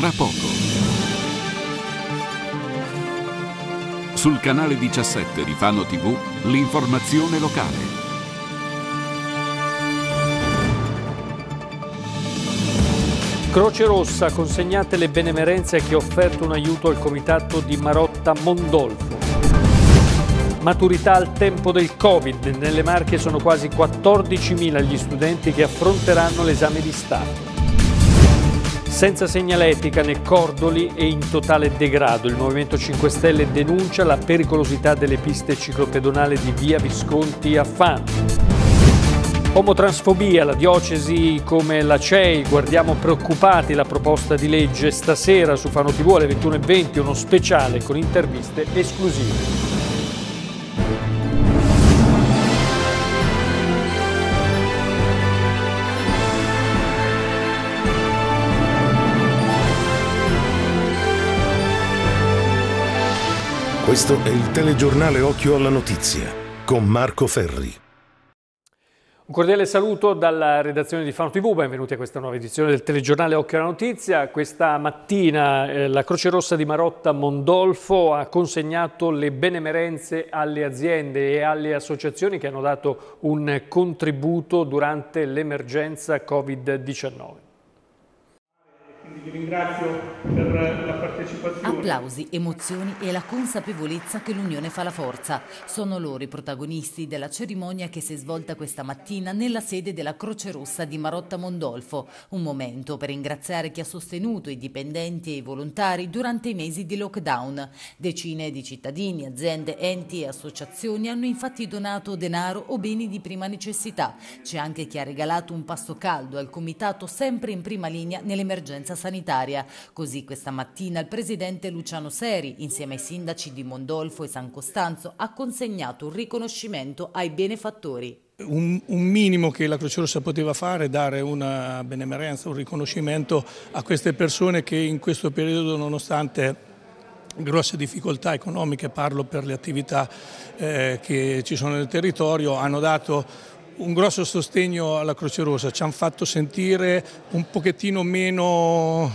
tra poco. Sul canale 17 di Fano TV l'informazione locale. Croce Rossa consegnate le benemerenze che chi ha offerto un aiuto al comitato di Marotta Mondolfo. Maturità al tempo del Covid, nelle Marche sono quasi 14.000 gli studenti che affronteranno l'esame di Stato. Senza segnaletica né cordoli e in totale degrado, il Movimento 5 Stelle denuncia la pericolosità delle piste ciclopedonali di via Visconti a Fano. Omotransfobia, la diocesi come la CEI, guardiamo preoccupati la proposta di legge stasera su Fano TV alle 21.20, uno speciale con interviste esclusive. Questo è il telegiornale Occhio alla Notizia con Marco Ferri. Un cordiale saluto dalla redazione di Fano TV, benvenuti a questa nuova edizione del telegiornale Occhio alla Notizia. Questa mattina eh, la Croce Rossa di Marotta Mondolfo ha consegnato le benemerenze alle aziende e alle associazioni che hanno dato un contributo durante l'emergenza Covid-19. Quindi vi ringrazio per la partecipazione. Applausi, emozioni e la consapevolezza che l'unione fa la forza. Sono loro i protagonisti della cerimonia che si è svolta questa mattina nella sede della Croce Rossa di Marotta Mondolfo. Un momento per ringraziare chi ha sostenuto i dipendenti e i volontari durante i mesi di lockdown. Decine di cittadini, aziende, enti e associazioni hanno infatti donato denaro o beni di prima necessità. C'è anche chi ha regalato un pasto caldo al comitato sempre in prima linea nell'emergenza sanitaria. Così questa mattina il presidente Luciano Seri, insieme ai sindaci di Mondolfo e San Costanzo, ha consegnato un riconoscimento ai benefattori. Un, un, minimo che la Croce Rossa poteva fare, dare una benemerenza, un riconoscimento a queste persone che in questo periodo, nonostante grosse difficoltà economiche, parlo per le attività eh, che ci sono nel territorio, hanno dato un grosso sostegno alla Croce Rossa, ci hanno fatto sentire un pochettino meno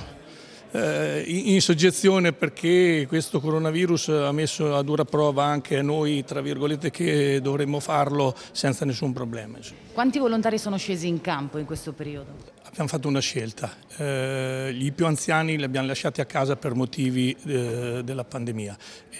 eh, in soggezione perché questo coronavirus ha messo a dura prova anche noi, tra virgolette, che dovremmo farlo senza nessun problema. Quanti volontari sono scesi in campo in questo periodo? Abbiamo fatto una scelta, eh, i più anziani li abbiamo lasciati a casa per motivi eh, della pandemia,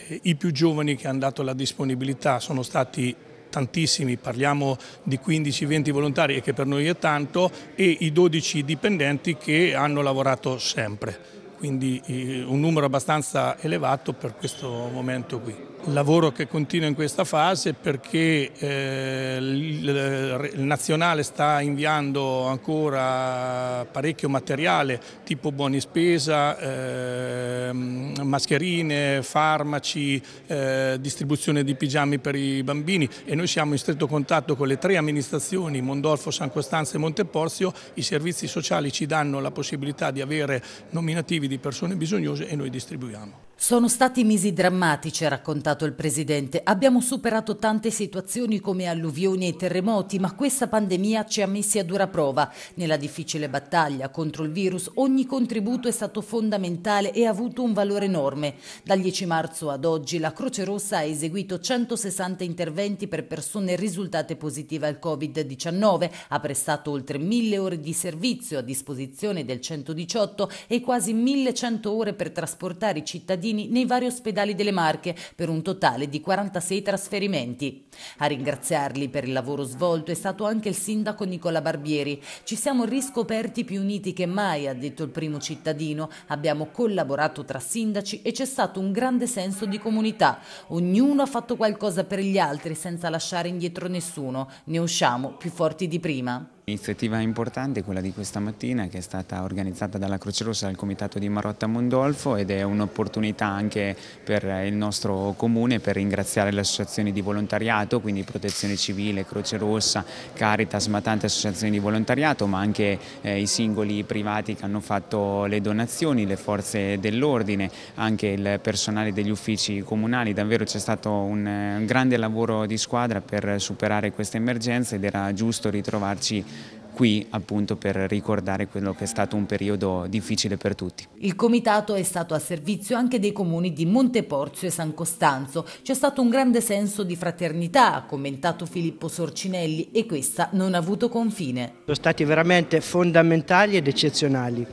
eh, i più giovani che hanno dato la disponibilità sono stati tantissimi, parliamo di 15-20 volontari e che per noi è tanto e i 12 dipendenti che hanno lavorato sempre, quindi eh, un numero abbastanza elevato per questo momento qui lavoro che continua in questa fase perché eh, il, Nazionale sta inviando ancora parecchio materiale tipo buoni spesa, ehm, mascherine, farmaci, eh, distribuzione di pigiami per i bambini e noi siamo in stretto contatto con le tre amministrazioni Mondolfo, San Costanza e Monteporzio, i servizi sociali ci danno la possibilità di avere nominativi di persone bisognose e noi distribuiamo. Sono stati mesi drammatici, ha raccontato il Presidente. Abbiamo superato tante situazioni come alluvioni e terremoti, ma questa pandemia ci ha messi a dura prova. Nella difficile battaglia contro il virus ogni contributo è stato fondamentale e ha avuto un valore enorme. Dal 10 marzo ad oggi la Croce Rossa ha eseguito 160 interventi per persone risultate positive al Covid-19, ha prestato oltre 1000 ore di servizio a disposizione del 118 e quasi 1100 ore per trasportare i cittadini cittadini nei vari ospedali delle Marche per un totale di 46 trasferimenti. A ringraziarli per il lavoro svolto è stato anche il sindaco Nicola Barbieri. Ci siamo riscoperti più uniti che mai, ha detto il primo cittadino. Abbiamo collaborato tra sindaci e c'è stato un grande senso di comunità. Ognuno ha fatto qualcosa per gli altri senza lasciare indietro nessuno. Ne usciamo più forti di prima. Un'iniziativa importante quella di questa mattina che è stata organizzata dalla Croce Rossa dal Comitato di Marotta Mondolfo ed è un'opportunità anche per il nostro comune per ringraziare le associazioni di volontariato, quindi Protezione Civile, Croce Rossa, Caritas, ma tante associazioni di volontariato, ma anche eh, i singoli privati che hanno fatto le donazioni, le forze dell'ordine, anche il personale degli uffici comunali. Davvero c'è stato un, eh, un grande lavoro di squadra per superare questa emergenza ed era giusto ritrovarci qui appunto per ricordare quello che è stato un periodo difficile per tutti. Il comitato è stato a servizio anche dei comuni di Monteporzio e San Costanzo. C'è stato un grande senso di fraternità, ha commentato Filippo Sorcinelli, e questa non ha avuto confine. Sono stati veramente fondamentali ed eccezionali,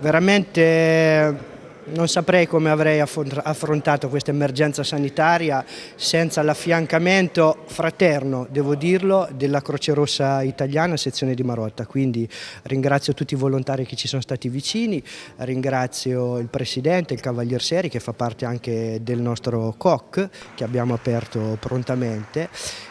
veramente non saprei come avrei affrontato questa emergenza sanitaria senza l'affiancamento fraterno, devo dirlo, della Croce Rossa Italiana sezione di Marotta. Quindi ringrazio tutti i volontari che ci sono stati vicini, ringrazio il Presidente, il Cavalier Seri che fa parte anche del nostro COC che abbiamo aperto prontamente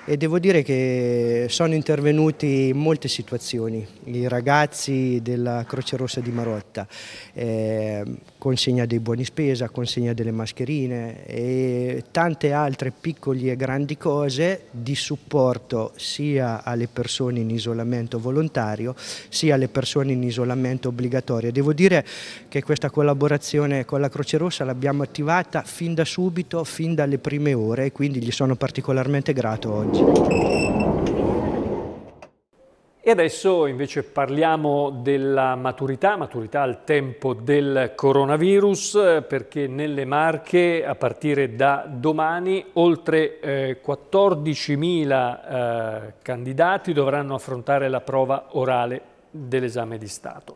e devo dire che sono intervenuti in molte situazioni i ragazzi della Croce Rossa di Marotta, eh, consegna dei buoni spesa, consegna delle mascherine e tante altre piccole e grandi cose di supporto sia alle persone in isolamento volontario sia alle persone in isolamento obbligatorio. Devo dire che questa collaborazione con la Croce Rossa l'abbiamo attivata fin da subito, fin dalle prime ore e quindi gli sono particolarmente grato oggi. E adesso invece parliamo della maturità, maturità al tempo del coronavirus, perché nelle Marche a partire da domani oltre eh, 14.000 eh, candidati dovranno affrontare la prova orale dell'esame di Stato.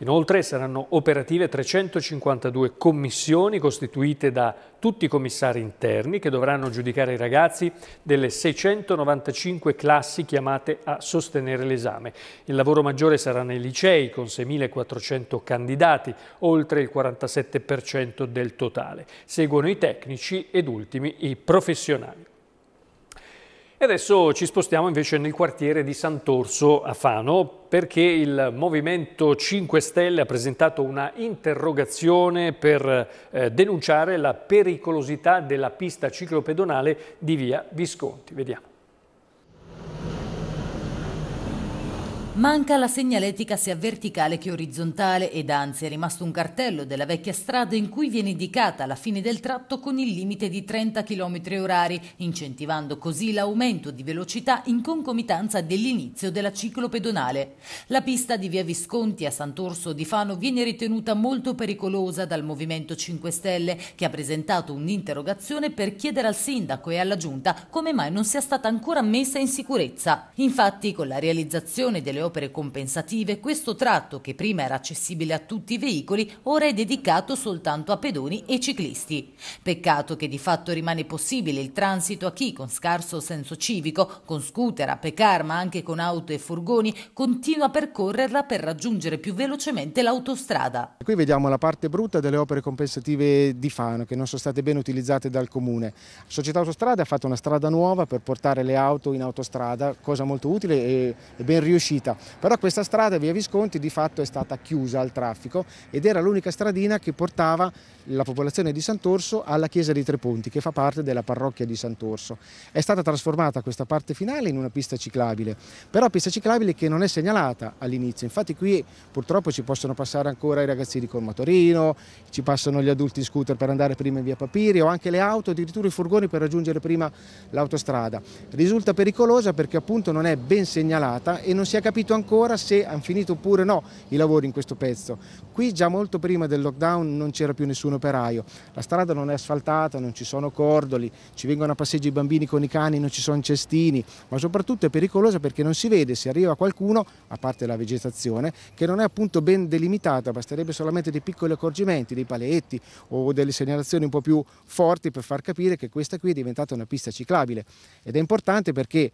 Inoltre saranno operative 352 commissioni costituite da tutti i commissari interni che dovranno giudicare i ragazzi delle 695 classi chiamate a sostenere l'esame. Il lavoro maggiore sarà nei licei con 6.400 candidati, oltre il 47% del totale. Seguono i tecnici ed ultimi i professionali. E adesso ci spostiamo invece nel quartiere di Sant'Orso a Fano perché il Movimento 5 Stelle ha presentato una interrogazione per eh, denunciare la pericolosità della pista ciclopedonale di via Visconti. Vediamo. Manca la segnaletica sia verticale che orizzontale ed anzi è rimasto un cartello della vecchia strada in cui viene indicata la fine del tratto con il limite di 30 km orari, incentivando così l'aumento di velocità in concomitanza dell'inizio della ciclo pedonale. La pista di via Visconti a Sant'Orso di Fano viene ritenuta molto pericolosa dal Movimento 5 Stelle che ha presentato un'interrogazione per chiedere al sindaco e alla giunta come mai non sia stata ancora messa in sicurezza. Infatti con la realizzazione delle opere opere compensative, questo tratto, che prima era accessibile a tutti i veicoli, ora è dedicato soltanto a pedoni e ciclisti. Peccato che di fatto rimane possibile il transito a chi, con scarso senso civico, con scooter, a pecar, ma anche con auto e furgoni, continua a percorrerla per raggiungere più velocemente l'autostrada. Qui vediamo la parte brutta delle opere compensative di Fano, che non sono state ben utilizzate dal Comune. La società autostrada ha fatto una strada nuova per portare le auto in autostrada, cosa molto utile e ben riuscita. Però questa strada via Visconti di fatto è stata chiusa al traffico ed era l'unica stradina che portava la popolazione di Sant'Orso alla chiesa di Tre Ponti che fa parte della parrocchia di Sant'Orso. È stata trasformata questa parte finale in una pista ciclabile, però pista ciclabile che non è segnalata all'inizio. Infatti qui purtroppo ci possono passare ancora i ragazzi di Cormatorino, ci passano gli adulti in scooter per andare prima in via Papiri o anche le auto, addirittura i furgoni per raggiungere prima l'autostrada. Risulta pericolosa perché appunto non è ben segnalata e non si è capito capito ancora se hanno finito oppure no i lavori in questo pezzo. Qui già molto prima del lockdown non c'era più nessun operaio, la strada non è asfaltata, non ci sono cordoli, ci vengono a passeggio i bambini con i cani, non ci sono cestini, ma soprattutto è pericolosa perché non si vede se arriva qualcuno, a parte la vegetazione, che non è appunto ben delimitata, basterebbe solamente dei piccoli accorgimenti, dei paletti o delle segnalazioni un po' più forti per far capire che questa qui è diventata una pista ciclabile ed è importante perché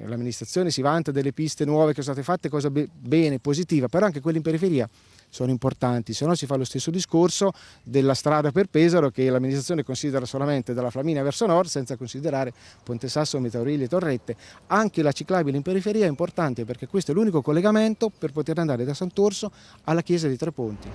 eh, l'amministrazione si vanta delle piste nuove che sono state fatte, cosa be bene, positiva, però anche quelle in periferia sono importanti, se no si fa lo stesso discorso della strada per Pesaro che l'amministrazione considera solamente dalla Flaminia verso nord senza considerare Ponte Sasso, Metauriglia e Torrette. Anche la ciclabile in periferia è importante perché questo è l'unico collegamento per poter andare da Sant'Orso alla chiesa di Tre Ponti.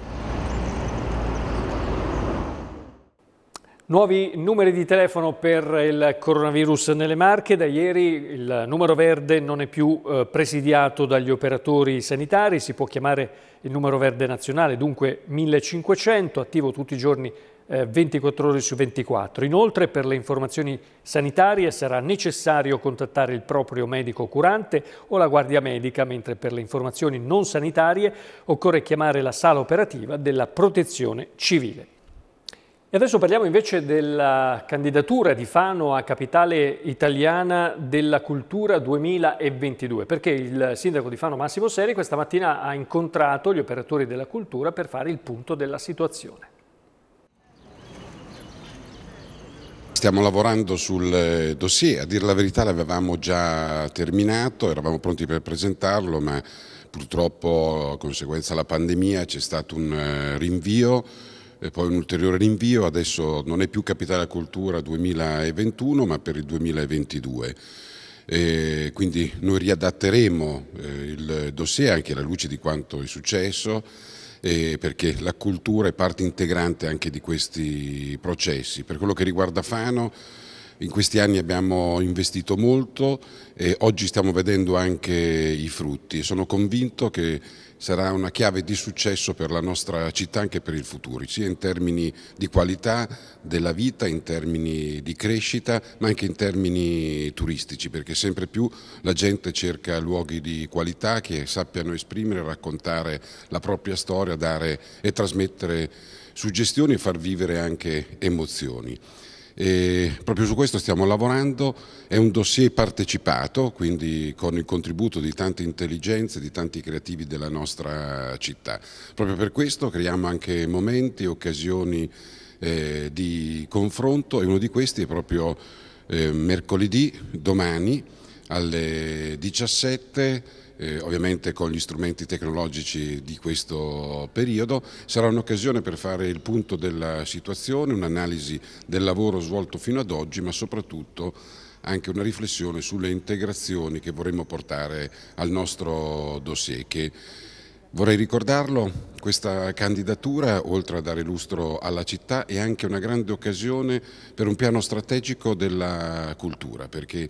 Nuovi numeri di telefono per il coronavirus nelle Marche. Da ieri il numero verde non è più eh, presidiato dagli operatori sanitari, si può chiamare il numero verde nazionale, dunque 1500, attivo tutti i giorni 24 eh, ore su 24. Inoltre per le informazioni sanitarie sarà necessario contattare il proprio medico curante o la guardia medica, mentre per le informazioni non sanitarie occorre chiamare la sala operativa della protezione civile. E adesso parliamo invece della candidatura di Fano a capitale italiana della cultura 2022, perché il sindaco di Fano Massimo Seri questa mattina ha incontrato gli operatori della cultura per fare il punto della situazione. Stiamo lavorando sul eh, dossier, a dire la verità l'avevamo già terminato, eravamo pronti per presentarlo, ma purtroppo a conseguenza della pandemia c'è stato un eh, rinvio e poi un ulteriore rinvio, adesso non è più Capitale Cultura 2021 ma per il 2022. E quindi noi riadatteremo eh, il dossier anche alla luce di quanto è successo perché la cultura è parte integrante anche di questi processi. Per quello che riguarda Fano in questi anni abbiamo investito molto e oggi stiamo vedendo anche i frutti e sono convinto che sarà una chiave di successo per la nostra città anche per il futuro, sia in termini di qualità della vita, in termini di crescita, ma anche in termini turistici, perché sempre più la gente cerca luoghi di qualità che sappiano esprimere, raccontare la propria storia, dare e trasmettere suggestioni e far vivere anche emozioni. E proprio su questo stiamo lavorando, è un dossier partecipato, quindi con il contributo di tante intelligenze, di tanti creativi della nostra città. Proprio per questo creiamo anche momenti, occasioni eh, di confronto e uno di questi è proprio eh, mercoledì, domani alle 17 eh, ovviamente con gli strumenti tecnologici di questo periodo. Sarà un'occasione per fare il punto della situazione, un'analisi del lavoro svolto fino ad oggi, ma soprattutto anche una riflessione sulle integrazioni che vorremmo portare al nostro dossier che Vorrei ricordarlo, questa candidatura, oltre a dare lustro alla città, è anche una grande occasione per un piano strategico della cultura, perché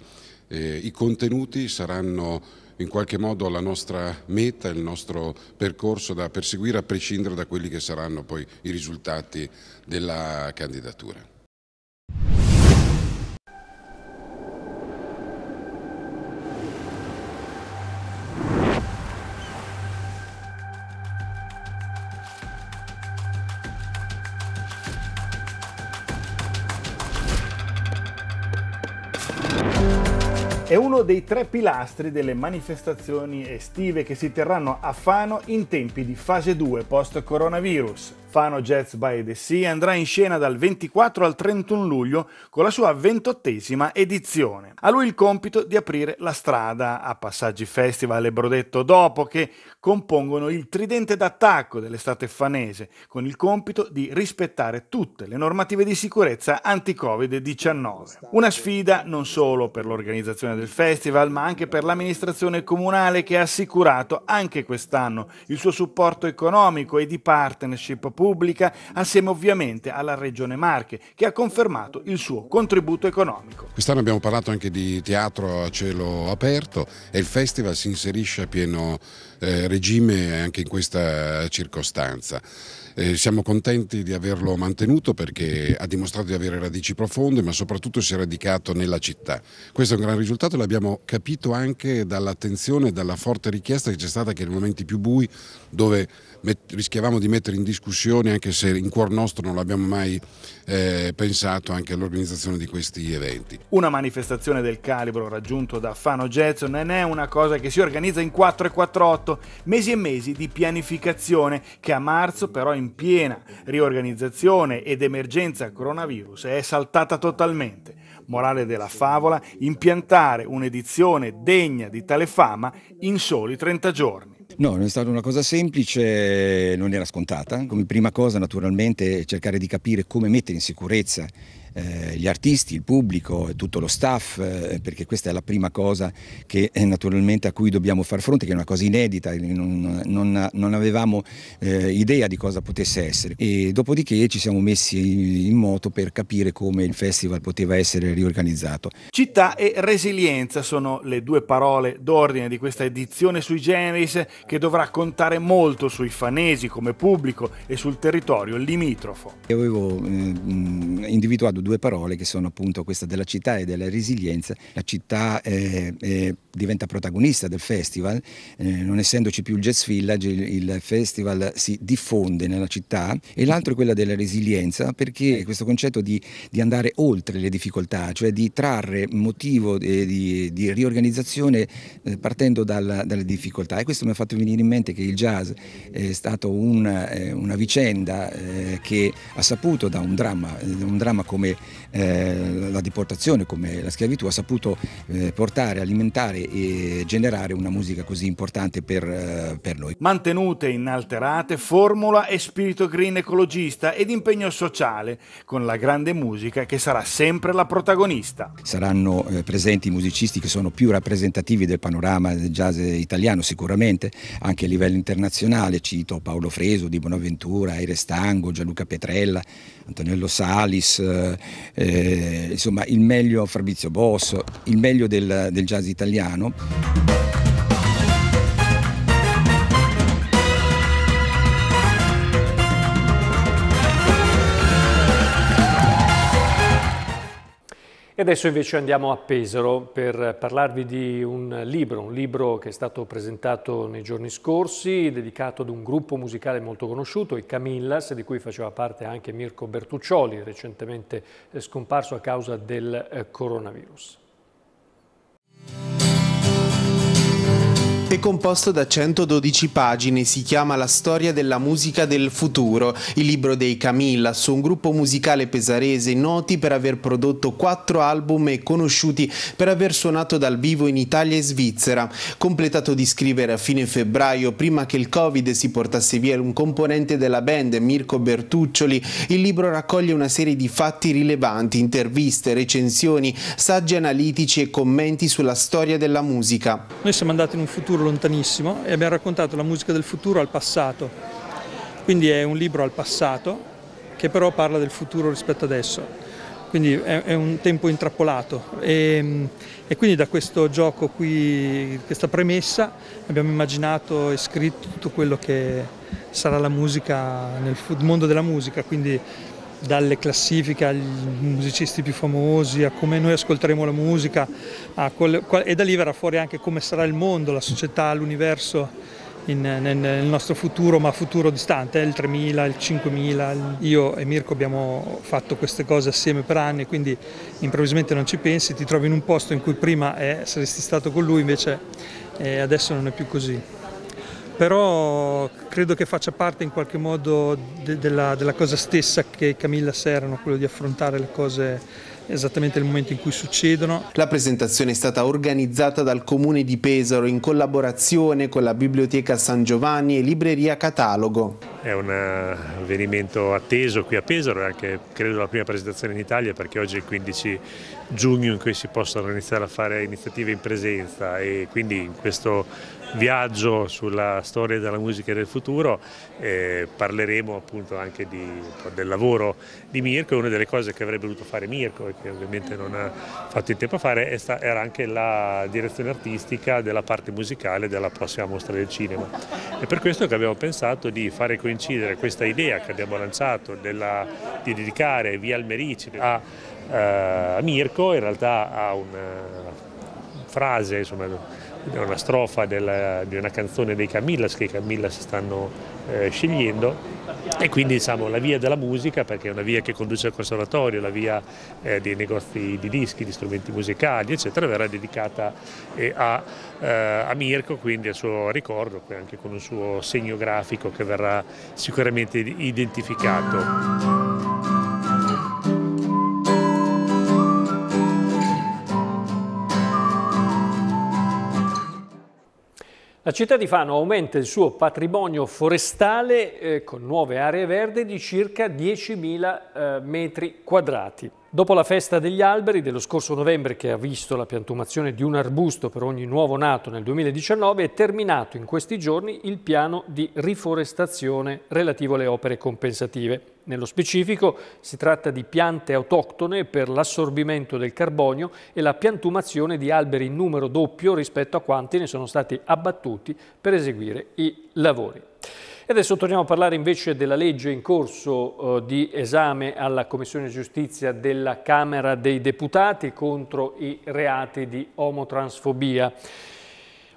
eh, i contenuti saranno in qualche modo la nostra meta, il nostro percorso da perseguire a prescindere da quelli che saranno poi i risultati della candidatura. dei tre pilastri delle manifestazioni estive che si terranno a Fano in tempi di fase 2 post coronavirus, Orfano Jazz by the Sea andrà in scena dal 24 al 31 luglio con la sua ventottesima edizione. A lui il compito di aprire la strada a Passaggi Festival e Brodetto dopo che compongono il tridente d'attacco dell'estate fanese con il compito di rispettare tutte le normative di sicurezza anti-Covid-19. Una sfida non solo per l'organizzazione del festival ma anche per l'amministrazione comunale che ha assicurato anche quest'anno il suo supporto economico e di partnership pubblica pubblica, assieme ovviamente alla Regione Marche, che ha confermato il suo contributo economico. Quest'anno abbiamo parlato anche di teatro a cielo aperto e il festival si inserisce a pieno eh, regime anche in questa circostanza. Eh, siamo contenti di averlo mantenuto perché ha dimostrato di avere radici profonde ma soprattutto si è radicato nella città. Questo è un gran risultato, l'abbiamo capito anche dall'attenzione e dalla forte richiesta che c'è stata che nei momenti più bui dove rischiavamo di mettere in discussione, anche se in cuor nostro non l'abbiamo mai eh, pensato, anche all'organizzazione di questi eventi. Una manifestazione del calibro raggiunto da Fano Jazz non è una cosa che si organizza in 4 e 48, mesi e mesi di pianificazione che a marzo però in piena riorganizzazione ed emergenza coronavirus è saltata totalmente. Morale della favola, impiantare un'edizione degna di tale fama in soli 30 giorni. No, non è stata una cosa semplice, non era scontata. Come prima cosa naturalmente cercare di capire come mettere in sicurezza eh, gli artisti, il pubblico, tutto lo staff, eh, perché questa è la prima cosa che eh, naturalmente a cui dobbiamo far fronte, che è una cosa inedita, non, non, non avevamo eh, idea di cosa potesse essere. E dopodiché ci siamo messi in moto per capire come il festival poteva essere riorganizzato. Città e resilienza sono le due parole d'ordine di questa edizione sui generis che dovrà contare molto sui fanesi come pubblico e sul territorio limitrofo. Io avevo individuato due parole che sono appunto questa della città e della resilienza. La città eh, eh, diventa protagonista del festival, eh, non essendoci più il Jazz Village, il, il festival si diffonde nella città e l'altro è quella della resilienza perché questo concetto di, di andare oltre le difficoltà, cioè di trarre motivo di, di riorganizzazione eh, partendo dalla, dalle difficoltà e questo mi ha fatto venire in mente che il jazz è stato un, eh, una vicenda che ha saputo da un dramma, un dramma come eh, la deportazione come la schiavitù ha saputo eh, portare, alimentare e generare una musica così importante per, eh, per noi. Mantenute inalterate formula e spirito green ecologista ed impegno sociale con la grande musica che sarà sempre la protagonista. Saranno eh, presenti musicisti che sono più rappresentativi del panorama del jazz italiano sicuramente, anche a livello internazionale, cito Paolo Freso, Di Bonaventura, Aire Stango, Gianluca Petrella, Antonello Salis, eh, eh, insomma il meglio Fabrizio Bosso, il meglio del, del jazz italiano. E adesso invece andiamo a Pesaro per parlarvi di un libro, un libro che è stato presentato nei giorni scorsi, dedicato ad un gruppo musicale molto conosciuto, i Camillas, di cui faceva parte anche Mirko Bertuccioli, recentemente eh, scomparso a causa del eh, coronavirus. È composto da 112 pagine, si chiama La storia della musica del futuro, il libro dei Camilla, su un gruppo musicale pesarese noti per aver prodotto quattro album e conosciuti per aver suonato dal vivo in Italia e Svizzera, completato di scrivere a fine febbraio, prima che il Covid si portasse via un componente della band, Mirko Bertuccioli, il libro raccoglie una serie di fatti rilevanti, interviste, recensioni, saggi analitici e commenti sulla storia della musica. Noi siamo andati in un futuro lontanissimo e abbiamo raccontato la musica del futuro al passato. Quindi è un libro al passato che però parla del futuro rispetto ad adesso. Quindi è, è un tempo intrappolato e, ehm, e, quindi da questo gioco qui, questa premessa, abbiamo immaginato e scritto tutto quello che sarà la musica nel mondo della musica, quindi dalle classifiche ai musicisti più famosi, a come noi ascolteremo la musica quelle, e da lì verrà fuori anche come sarà il mondo, la società, l'universo nel, nel, nostro futuro, ma futuro distante, eh, il 3000, il 5000. Il... Io e Mirko abbiamo fatto queste cose assieme per anni, quindi improvvisamente non ci pensi, ti trovi in un posto in cui prima eh, saresti stato con lui, invece eh, adesso non è più così però credo che faccia parte in qualche modo de- della, della, cosa stessa che Camilla Serano, quello di affrontare le cose esattamente nel momento in cui succedono. La presentazione è stata organizzata dal Comune di Pesaro in collaborazione con la Biblioteca San Giovanni e Libreria Catalogo. È un eh, avvenimento atteso qui a Pesaro, è anche credo la prima presentazione in Italia perché oggi è il 15 giugno in cui si possono iniziare a fare iniziative in presenza e quindi in questo viaggio sulla storia della musica del futuro eh, parleremo appunto anche di, del lavoro di Mirko e una delle cose che avrebbe voluto fare Mirko e che ovviamente non ha fatto in tempo a fare sta, era anche la direzione artistica della parte musicale della prossima mostra del cinema. È per questo che abbiamo pensato di fare coincidere questa idea che abbiamo lanciato della, di dedicare Via Almerici a, eh, a Mirko, in realtà a un frase, insomma, una strofa della, di una canzone dei Camillas che i Camillas stanno eh, scegliendo e quindi diciamo la via della musica perché è una via che conduce al conservatorio, la via eh, dei negozi di dischi, di strumenti musicali eccetera verrà dedicata eh, a, eh, a, Mirko quindi al suo ricordo anche con un suo segno grafico che verrà sicuramente identificato. La città di Fano aumenta il suo patrimonio forestale eh, con nuove aree verde di circa 10.000 eh, metri quadrati. Dopo la festa degli alberi dello scorso novembre che ha visto la piantumazione di un arbusto per ogni nuovo nato nel 2019 è terminato in questi giorni il piano di riforestazione relativo alle opere compensative. Nello specifico si tratta di piante autoctone per l'assorbimento del carbonio e la piantumazione di alberi in numero doppio rispetto a quanti ne sono stati abbattuti per eseguire i lavori. E adesso torniamo a parlare invece della legge in corso eh, di esame alla Commissione Giustizia della Camera dei Deputati contro i reati di omotransfobia.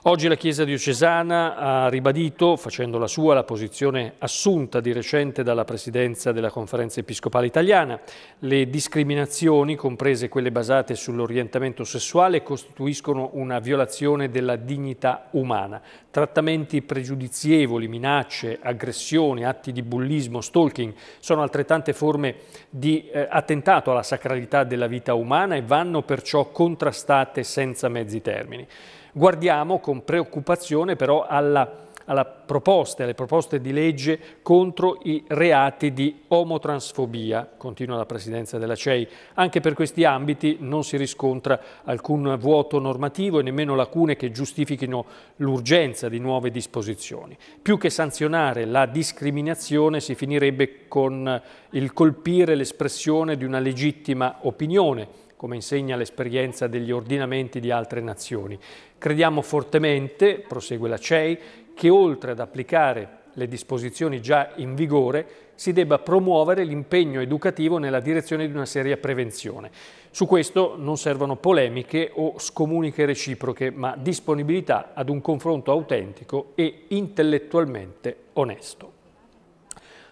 Oggi la Chiesa diocesana ha ribadito, facendo la sua, la posizione assunta di recente dalla Presidenza della Conferenza Episcopale Italiana. Le discriminazioni, comprese quelle basate sull'orientamento sessuale, costituiscono una violazione della dignità umana. Trattamenti pregiudizievoli, minacce, aggressioni, atti di bullismo, stalking sono altrettante forme di eh, attentato alla sacralità della vita umana e vanno perciò contrastate senza mezzi termini. Guardiamo con preoccupazione però alla alla proposta, alle proposte di legge contro i reati di omotransfobia, continua la presidenza della CEI. Anche per questi ambiti non si riscontra alcun vuoto normativo e nemmeno lacune che giustifichino l'urgenza di nuove disposizioni. Più che sanzionare la discriminazione si finirebbe con il colpire l'espressione di una legittima opinione come insegna l'esperienza degli ordinamenti di altre nazioni. Crediamo fortemente, prosegue la CEI, che oltre ad applicare le disposizioni già in vigore, si debba promuovere l'impegno educativo nella direzione di una seria prevenzione. Su questo non servono polemiche o scomuniche reciproche, ma disponibilità ad un confronto autentico e intellettualmente onesto.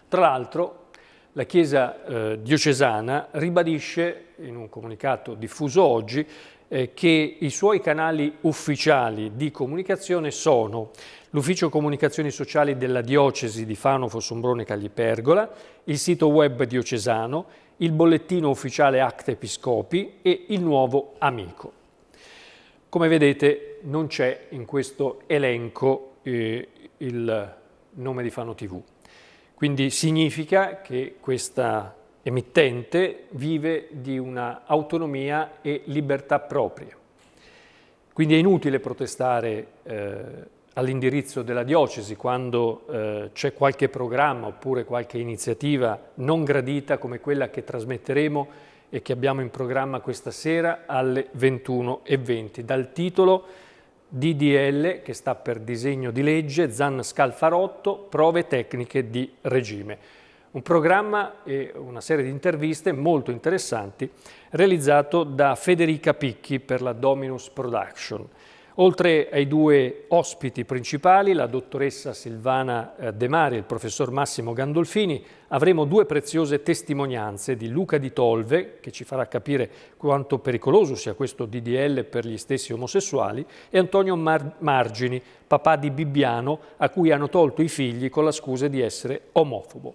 Tra l'altro, la Chiesa eh, diocesana ribadisce in un comunicato diffuso oggi eh, che i suoi canali ufficiali di comunicazione sono l'Ufficio Comunicazioni Sociali della Diocesi di Fano, Fossombrone, Caglipergola, il sito web diocesano, il bollettino ufficiale Acta Episcopi e il nuovo Amico. Come vedete non c'è in questo elenco eh, il nome di Fano TV. Quindi significa che questa emittente vive di una autonomia e libertà propria. Quindi è inutile protestare eh, all'indirizzo della diocesi quando eh, c'è qualche programma oppure qualche iniziativa non gradita come quella che trasmetteremo e che abbiamo in programma questa sera alle 21.20 dal titolo DDL, che sta per disegno di legge, Zan Scalfarotto, prove tecniche di regime. Un programma e una serie di interviste molto interessanti realizzato da Federica Picchi per la Dominus Production. Oltre ai due ospiti principali, la dottoressa Silvana eh, De Mari e il professor Massimo Gandolfini, avremo due preziose testimonianze di Luca Di Tolve, che ci farà capire quanto pericoloso sia questo DDL per gli stessi omosessuali, e Antonio Mar Margini, papà di Bibbiano, a cui hanno tolto i figli con la scusa di essere omofobo.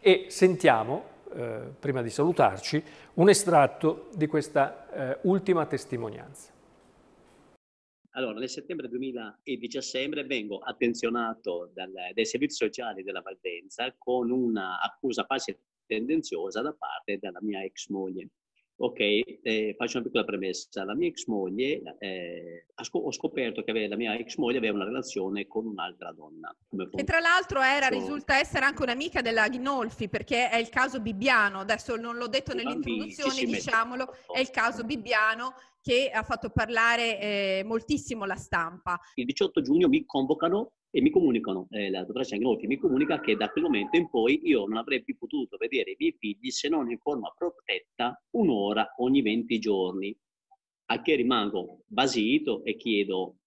E sentiamo, eh, prima di salutarci, un estratto di questa eh, ultima testimonianza. Allora, nel settembre 2017 vengo attenzionato dal, dai servizi sociali della Valdenza con una accusa facile tendenziosa da parte della mia ex moglie. Ok, eh, faccio una piccola premessa. La mia ex moglie, eh, ho scoperto che aveva, la mia ex moglie aveva una relazione con un'altra donna. che tra l'altro era, risulta essere anche un'amica della Gnolfi, perché è il caso Bibbiano, adesso non l'ho detto nell'introduzione, diciamolo, è il caso Bibbiano che ha fatto parlare eh, moltissimo la stampa. Il 18 giugno mi convocano e mi comunicano, eh, la dottoressa Anginolfi mi comunica che da quel momento in poi io non avrei più potuto vedere i miei figli se non in forma protetta un'ora ogni 20 giorni. A che rimango basito e chiedo,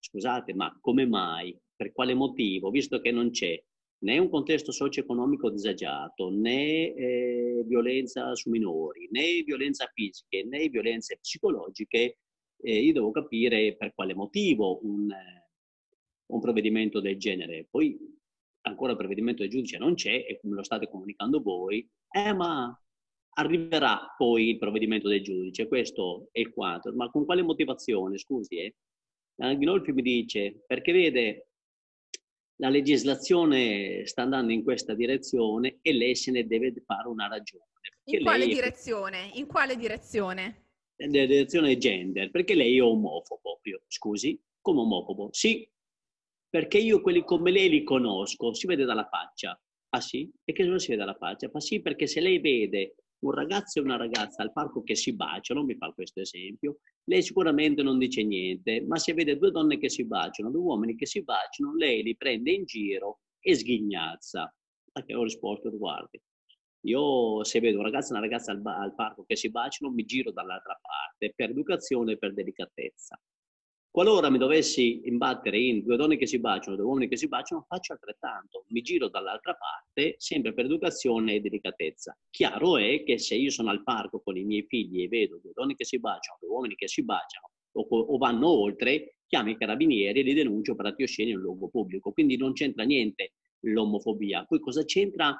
scusate, ma come mai? Per quale motivo? Visto che non c'è né un contesto socio-economico disagiato, né eh, violenza su minori, né violenza fisica, né violenze psicologiche, eh, io devo capire per quale motivo un, eh, un, provvedimento del genere. Poi ancora il provvedimento del giudice non c'è e come lo state comunicando voi, eh, ma arriverà poi il provvedimento del giudice, questo è il quadro, ma con quale motivazione, scusi? Eh? Gnolfi mi dice, perché vede, la legislazione sta andando in questa direzione e lei se ne deve fare una ragione. In quale, direzione? in quale direzione? Nella direzione gender, perché lei è omofobo. Io, scusi, come omofobo? Sì, perché io quelli come lei li conosco, si vede dalla faccia. Ah sì? E che non si vede dalla faccia? Ma sì, perché se lei vede un ragazzo e una ragazza al parco che si baciano, mi fa questo esempio, lei sicuramente non dice niente, ma se vede due donne che si baciano, due uomini che si baciano, lei li prende in giro e sghignazza. A che ho risposto, guardi, io se vedo un ragazzo e una ragazza al, al parco che si baciano, mi giro dall'altra parte, per educazione e per delicatezza. Qualora mi dovessi imbattere in due donne che si baciano, due uomini che si baciano, faccio altrettanto, mi giro dall'altra parte, sempre per educazione e delicatezza. Chiaro è che se io sono al parco con i miei figli e vedo due donne che si baciano, due uomini che si baciano, o, o vanno oltre, chiamo i carabinieri e li denuncio per atti osceni in luogo pubblico. Quindi non c'entra niente l'omofobia. Poi cosa c'entra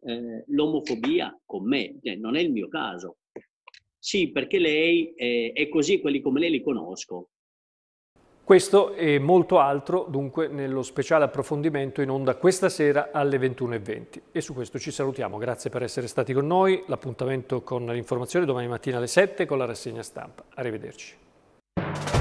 eh, l'omofobia con me? Cioè, non è il mio caso. Sì, perché lei eh, è così, quelli come lei li conosco. Questo e molto altro dunque nello speciale approfondimento in onda questa sera alle 21.20 e su questo ci salutiamo, grazie per essere stati con noi, l'appuntamento con l'informazione domani mattina alle 7 con la rassegna stampa, arrivederci.